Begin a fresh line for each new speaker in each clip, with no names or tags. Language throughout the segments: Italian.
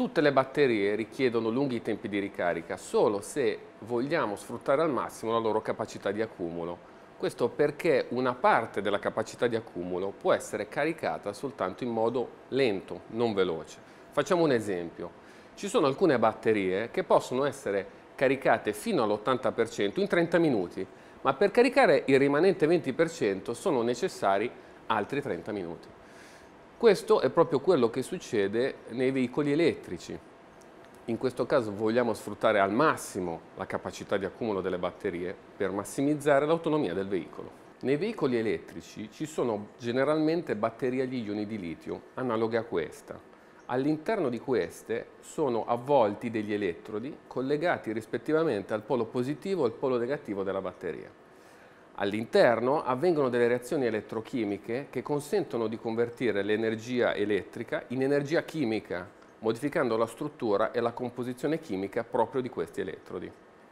Tutte le batterie richiedono lunghi tempi di ricarica solo se vogliamo sfruttare al massimo la loro capacità di accumulo. Questo perché una parte della capacità di accumulo può essere caricata soltanto in modo lento, non veloce. Facciamo un esempio. Ci sono alcune batterie che possono essere caricate fino all'80% in 30 minuti, ma per caricare il rimanente 20% sono necessari altri 30 minuti. Questo è proprio quello che succede nei veicoli elettrici. In questo caso vogliamo sfruttare al massimo la capacità di accumulo delle batterie per massimizzare l'autonomia del veicolo. Nei veicoli elettrici ci sono generalmente batterie agli ioni di litio, analoghe a questa. All'interno di queste sono avvolti degli elettrodi collegati rispettivamente al polo positivo e al polo negativo della batteria. All'interno avvengono delle reazioni elettrochimiche che consentono di convertire l'energia elettrica in energia chimica, modificando la struttura e la composizione chimica proprio di questi elettrodi.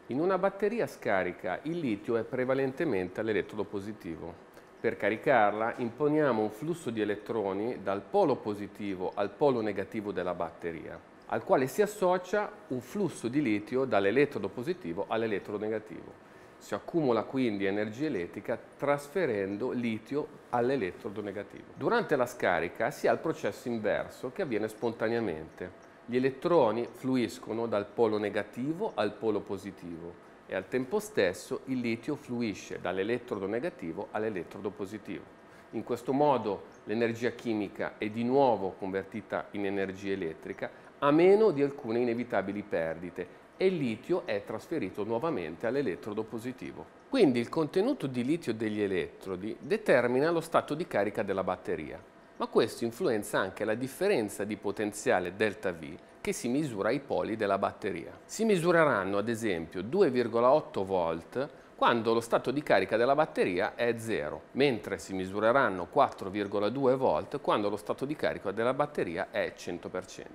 In una batteria scarica il litio è prevalentemente all'elettrodo positivo. Per caricarla imponiamo un flusso di elettroni dal polo positivo al polo negativo della batteria, al quale si associa un flusso di litio dall'elettrodo positivo all'elettrodo negativo. Si accumula quindi energia elettrica trasferendo litio all'elettrodo negativo. Durante la scarica si ha il processo inverso che avviene spontaneamente. Gli elettroni fluiscono dal polo negativo al polo positivo e al tempo stesso il litio fluisce dall'elettrodo negativo all'elettrodo positivo. In questo modo l'energia chimica è di nuovo convertita in energia elettrica a meno di alcune inevitabili perdite e il litio è trasferito nuovamente all'elettrodo positivo. Quindi il contenuto di litio degli elettrodi determina lo stato di carica della batteria, ma questo influenza anche la differenza di potenziale ΔV che si misura ai poli della batteria. Si misureranno ad esempio 2,8 V quando lo stato di carica della batteria è 0, mentre si misureranno 4,2 V quando lo stato di carica della batteria è 100%.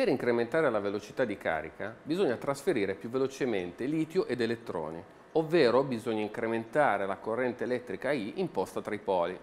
Per incrementare la velocità di carica bisogna trasferire più velocemente litio ed elettroni, ovvero bisogna incrementare la corrente elettrica I imposta tra i poli.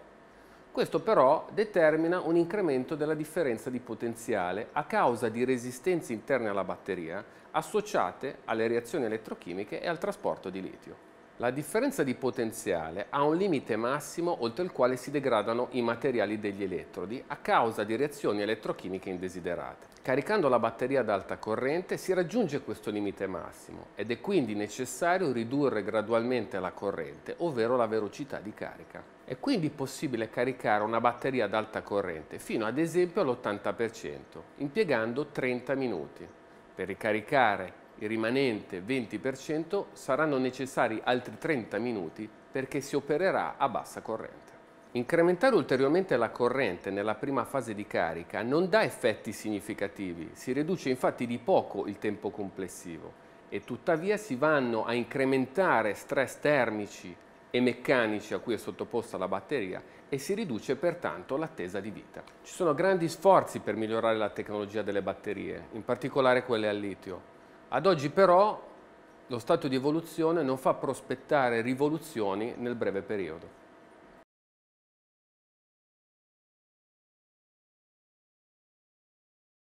Questo però determina un incremento della differenza di potenziale a causa di resistenze interne alla batteria associate alle reazioni elettrochimiche e al trasporto di litio. La differenza di potenziale ha un limite massimo oltre il quale si degradano i materiali degli elettrodi a causa di reazioni elettrochimiche indesiderate. Caricando la batteria ad alta corrente si raggiunge questo limite massimo ed è quindi necessario ridurre gradualmente la corrente, ovvero la velocità di carica. È quindi possibile caricare una batteria ad alta corrente fino ad esempio all'80%, impiegando 30 minuti. Per ricaricare il rimanente 20% saranno necessari altri 30 minuti perché si opererà a bassa corrente. Incrementare ulteriormente la corrente nella prima fase di carica non dà effetti significativi, si riduce infatti di poco il tempo complessivo e tuttavia si vanno a incrementare stress termici e meccanici a cui è sottoposta la batteria e si riduce pertanto l'attesa di vita. Ci sono grandi sforzi per migliorare la tecnologia delle batterie, in particolare quelle al litio. Ad oggi però lo stato di evoluzione non fa prospettare rivoluzioni nel breve periodo.